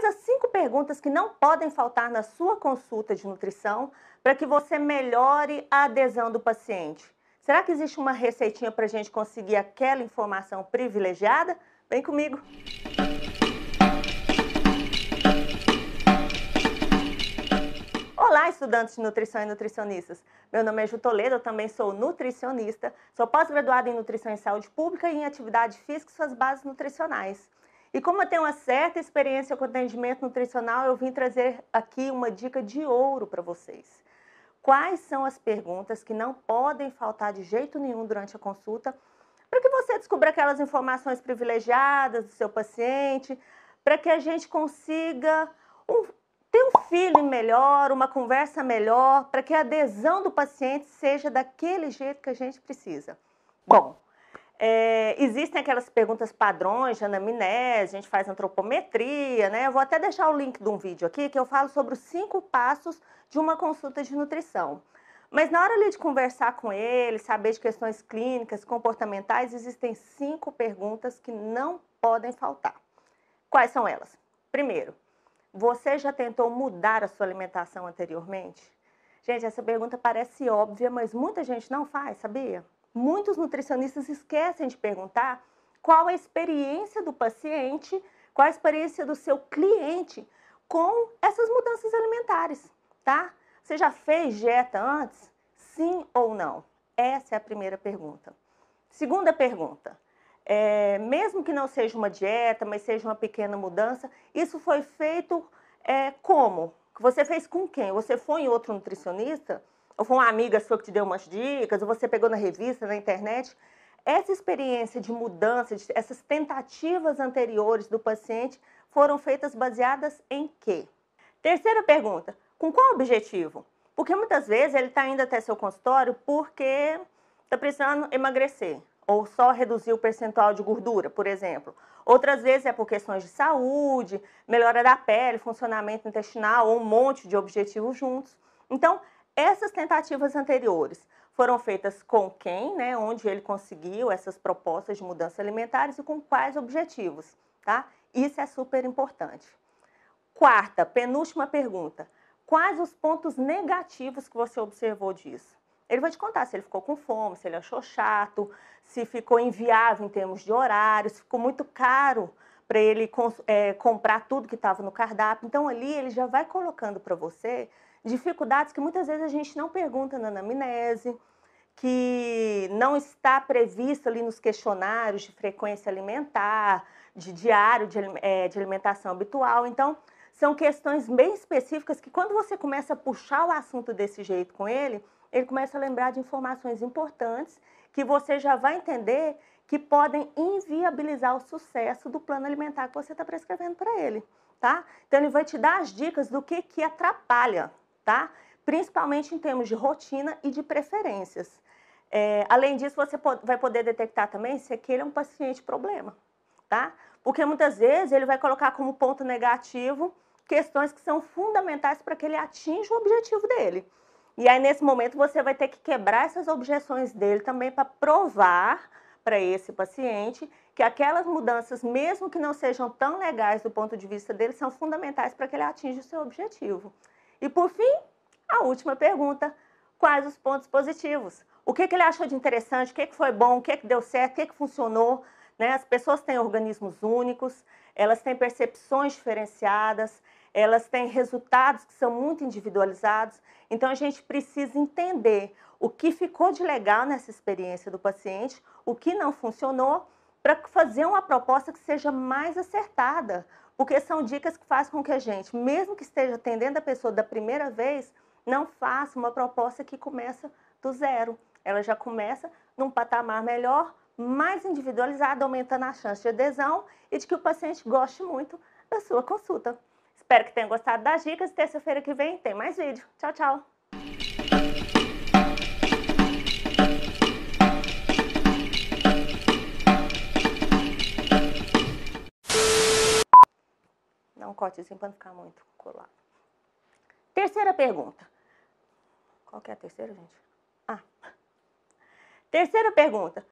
Quais as cinco perguntas que não podem faltar na sua consulta de nutrição para que você melhore a adesão do paciente? Será que existe uma receitinha para a gente conseguir aquela informação privilegiada? Vem comigo! Olá, estudantes de nutrição e nutricionistas. Meu nome é Ju Toledo, eu também sou nutricionista, sou pós-graduada em nutrição e saúde pública e em atividade física e suas bases nutricionais. E como eu tenho uma certa experiência com atendimento nutricional, eu vim trazer aqui uma dica de ouro para vocês. Quais são as perguntas que não podem faltar de jeito nenhum durante a consulta, para que você descubra aquelas informações privilegiadas do seu paciente, para que a gente consiga um, ter um feeling melhor, uma conversa melhor, para que a adesão do paciente seja daquele jeito que a gente precisa. Bom, é, existem aquelas perguntas padrões de anamnese, a gente faz antropometria, né? Eu vou até deixar o link de um vídeo aqui que eu falo sobre os cinco passos de uma consulta de nutrição. Mas na hora ali de conversar com ele, saber de questões clínicas, comportamentais, existem cinco perguntas que não podem faltar. Quais são elas? Primeiro, você já tentou mudar a sua alimentação anteriormente? Gente, essa pergunta parece óbvia, mas muita gente não faz, sabia? muitos nutricionistas esquecem de perguntar qual a experiência do paciente, qual a experiência do seu cliente com essas mudanças alimentares, tá? Você já fez dieta antes? Sim ou não? Essa é a primeira pergunta. Segunda pergunta. É, mesmo que não seja uma dieta, mas seja uma pequena mudança, isso foi feito é, como? Você fez com quem? Você foi em outro nutricionista? ou foi uma amiga sua que te deu umas dicas, ou você pegou na revista, na internet. Essa experiência de mudança, de, essas tentativas anteriores do paciente foram feitas baseadas em quê? Terceira pergunta, com qual objetivo? Porque muitas vezes ele está indo até seu consultório porque está precisando emagrecer, ou só reduzir o percentual de gordura, por exemplo. Outras vezes é por questões de saúde, melhora da pele, funcionamento intestinal, ou um monte de objetivos juntos. Então, essas tentativas anteriores foram feitas com quem, né, onde ele conseguiu essas propostas de mudanças alimentares e com quais objetivos, tá? Isso é super importante. Quarta, penúltima pergunta. Quais os pontos negativos que você observou disso? Ele vai te contar se ele ficou com fome, se ele achou chato, se ficou inviável em termos de horário, se ficou muito caro para ele é, comprar tudo que estava no cardápio. Então, ali ele já vai colocando para você dificuldades que muitas vezes a gente não pergunta na anamnese, que não está previsto ali nos questionários de frequência alimentar, de diário de, é, de alimentação habitual. Então, são questões bem específicas que, quando você começa a puxar o assunto desse jeito com ele, ele começa a lembrar de informações importantes que você já vai entender que podem inviabilizar o sucesso do plano alimentar que você está prescrevendo para ele, tá? Então ele vai te dar as dicas do que que atrapalha, tá? Principalmente em termos de rotina e de preferências. É, além disso, você vai poder detectar também se aquele é um paciente problema, tá? Porque muitas vezes ele vai colocar como ponto negativo questões que são fundamentais para que ele atinja o objetivo dele. E aí, nesse momento, você vai ter que quebrar essas objeções dele também para provar para esse paciente, que aquelas mudanças, mesmo que não sejam tão legais do ponto de vista dele, são fundamentais para que ele atinja o seu objetivo. E por fim, a última pergunta: quais os pontos positivos? O que, que ele achou de interessante? O que, que foi bom? O que, que deu certo? O que, que funcionou? Né? As pessoas têm organismos únicos, elas têm percepções diferenciadas, elas têm resultados que são muito individualizados. Então, a gente precisa entender o que ficou de legal nessa experiência do paciente, o que não funcionou, para fazer uma proposta que seja mais acertada. Porque são dicas que fazem com que a gente, mesmo que esteja atendendo a pessoa da primeira vez, não faça uma proposta que começa do zero. Ela já começa num patamar melhor, mais individualizado, aumentando a chance de adesão e de que o paciente goste muito da sua consulta. Espero que tenham gostado das dicas. Terça-feira que vem tem mais vídeo. Tchau, tchau! Não corte assim para não ficar muito colado. Terceira pergunta. Qual que é a terceira, gente? Ah. Terceira pergunta.